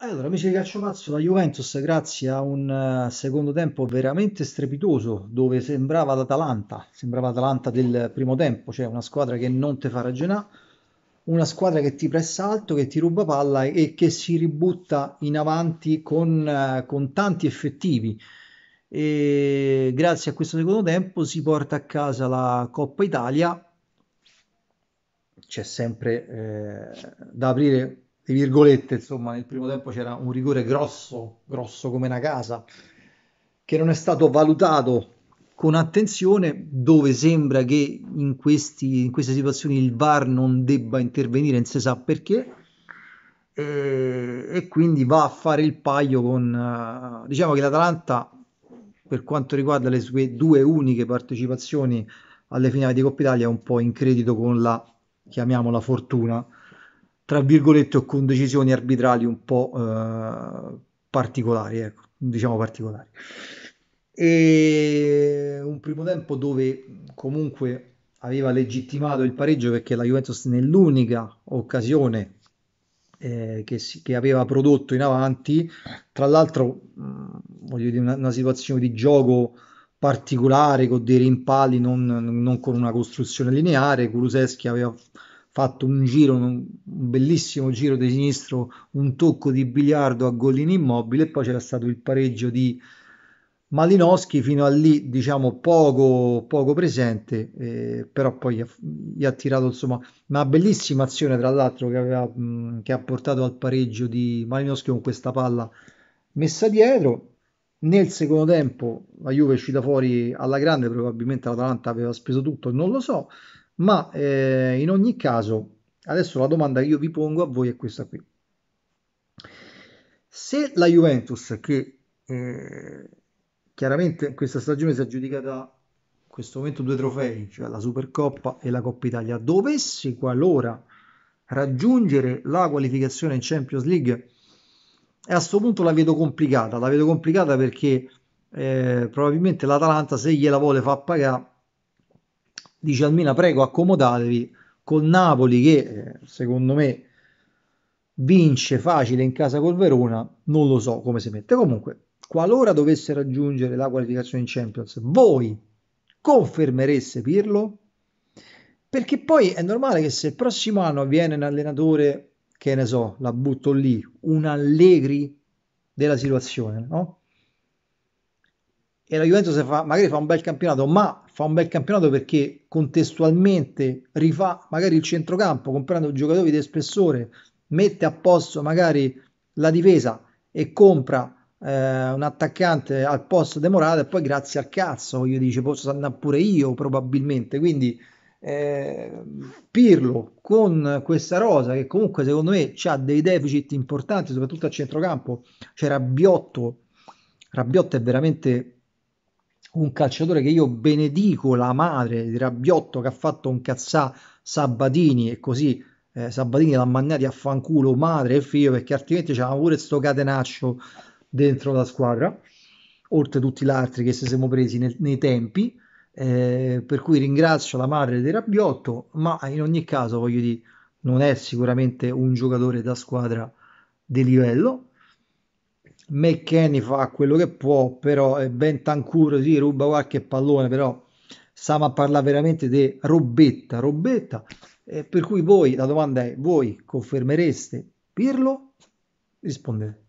Allora, amici di Pazzo, la Juventus, grazie a un eh, secondo tempo veramente strepitoso, dove sembrava l'Atalanta, sembrava l'Atalanta del primo tempo, cioè una squadra che non te fa ragionare, una squadra che ti pressa alto, che ti ruba palla e, che si ributta in avanti con, eh, con tanti effettivi. E grazie a questo secondo tempo si porta a casa la Coppa Italia, c'è sempre eh, da aprire le virgolette, insomma, nel primo tempo c'era un rigore grosso, grosso come una casa, che non è stato valutato con attenzione, dove sembra che in, questi, in queste situazioni il VAR non debba intervenire, non si sa perché, e, e, quindi va a fare il paio con... Eh, diciamo che l'Atalanta, per quanto riguarda le sue due uniche partecipazioni alle finali di Coppa Italia, è un po' in credito con la, chiamiamola, fortuna, tra virgolette o con decisioni arbitrali un po' eh, particolari, ecco, diciamo particolari. E un primo tempo dove comunque aveva legittimato il pareggio perché la Juventus nell'unica occasione eh, che, si, che, aveva prodotto in avanti, tra l'altro mh, mm, voglio dire una, una, situazione di gioco particolare con dei rimpalli non, non con una costruzione lineare, Kuluseschi aveva fatto un giro, un bellissimo giro di sinistro, un tocco di biliardo a Gollini immobile e poi c'era stato il pareggio di Malinowski fino a lì diciamo poco, poco presente eh, però poi gli ha, tirato insomma una bellissima azione tra l'altro che, aveva, mh, mm, che ha portato al pareggio di Malinowski con questa palla messa dietro nel secondo tempo la Juve è uscita fuori alla grande probabilmente l'Atalanta aveva speso tutto non lo so ma eh, in ogni caso adesso la domanda che io vi pongo a voi è questa qui se la Juventus che eh, chiaramente questa stagione si è aggiudicata in questo momento due trofei cioè la Supercoppa e la Coppa Italia dovesse qualora raggiungere la qualificazione in Champions League e a questo punto la vedo complicata la vedo complicata perché eh, probabilmente l'Atalanta se gliela vuole fa pagare dice al Milan prego accomodatevi col Napoli che eh, secondo me vince facile in casa col Verona, non lo so come si mette. Comunque, qualora dovesse raggiungere la qualificazione in Champions, voi confermereste Pirlo? Perché poi è normale che se il prossimo anno avviene un allenatore, che ne so, la butto lì, un Allegri della situazione, no? e la Juventus fa, magari fa un bel campionato, ma fa un bel campionato perché contestualmente rifà magari il centrocampo comprando giocatori di spessore, mette a posto magari la difesa e compra eh, un attaccante al posto di Morata e poi grazie al cazzo, io dice, posso andare pure io probabilmente, quindi eh, Pirlo con questa rosa che comunque secondo me ha dei deficit importanti soprattutto a centrocampo c'è cioè Rabbiotto Rabbiotto è veramente un calciatore che io benedico la madre di Rabbiotto che ha fatto un cazzà Sabatini e così eh, Sabatini l'ha mandati a fanculo madre e figlio perché altrimenti c'era pure sto catenaccio dentro la squadra oltre a tutti gli altri che si siamo presi nel, nei tempi eh, per cui ringrazio la madre di Rabbiotto ma in ogni caso voglio dire non è sicuramente un giocatore da squadra di livello McKenny fa quello che può, però è ben tancuro, si sì, ruba qualche pallone, però stiamo a parlare veramente di robetta, robetta. Eh, per cui voi, la domanda è, voi confermereste Pirlo? Rispondete.